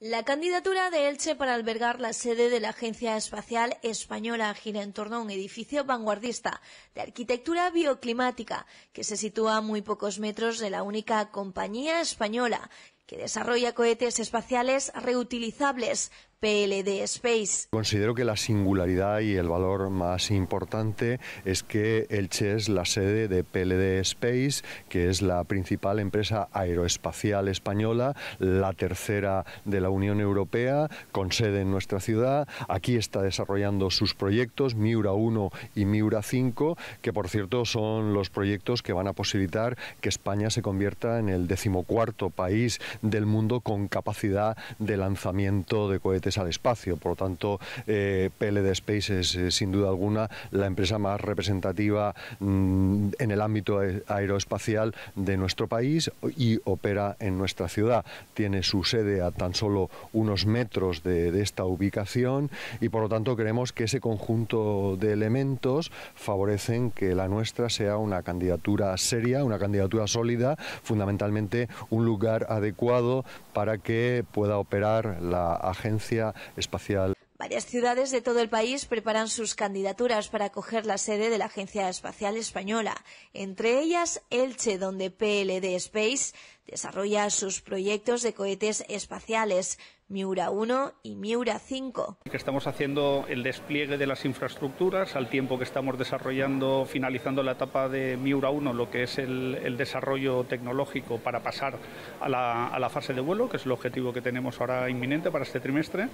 La candidatura de Elche para albergar la sede de la Agencia Espacial Española gira en torno a un edificio vanguardista de arquitectura bioclimática que se sitúa a muy pocos metros de la única compañía española que desarrolla cohetes espaciales reutilizables PLD Space. Considero que la singularidad y el valor más importante es que Elche es la sede de PLD Space, que es la principal empresa aeroespacial española, la tercera de la Unión Europea, con sede en nuestra ciudad. Aquí está desarrollando sus proyectos, Miura 1 y Miura 5, que por cierto son los proyectos que van a posibilitar que España se convierta en el decimocuarto país del mundo con capacidad de lanzamiento de cohetes al espacio. Por lo tanto, eh, PLD Space es eh, sin duda alguna la empresa más representativa mm, en el ámbito aeroespacial de nuestro país y opera en nuestra ciudad. Tiene su sede a tan solo unos metros de, de esta ubicación y por lo tanto creemos que ese conjunto de elementos favorecen que la nuestra sea una candidatura seria, una candidatura sólida, fundamentalmente un lugar adecuado para que pueda operar la agencia espacial. Varias ciudades de todo el país preparan sus candidaturas para acoger la sede de la Agencia Espacial Española, entre ellas Elche, donde PLD Space desarrolla sus proyectos de cohetes espaciales. Miura 1 y Miura 5. Estamos haciendo el despliegue de las infraestructuras al tiempo que estamos desarrollando, finalizando la etapa de Miura 1, lo que es el, desarrollo tecnológico para pasar a la, fase de vuelo, que es el objetivo que tenemos ahora inminente para este trimestre,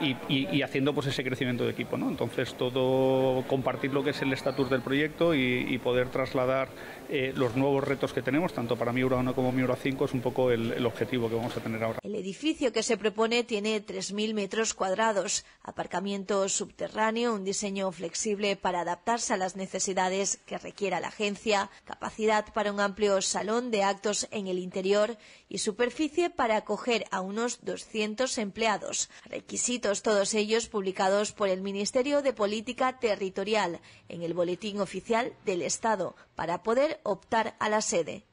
y, haciendo pues ese crecimiento de equipo. ¿no? Entonces, todo compartir lo que es el estatus del proyecto y, poder trasladar eh, los nuevos retos que tenemos, tanto para Miura 1 como Miura 5, es un poco el, el objetivo que vamos a tener ahora. El edificio que se propone tiene 3.000 metros cuadrados, aparcamiento subterráneo, un diseño flexible para adaptarse a las necesidades que requiera la agencia, capacidad para un amplio salón de actos en el interior y superficie para acoger a unos 200 empleados. Requisitos todos ellos publicados por el Ministerio de Política Territorial en el Boletín Oficial del Estado para poder optar a la sede.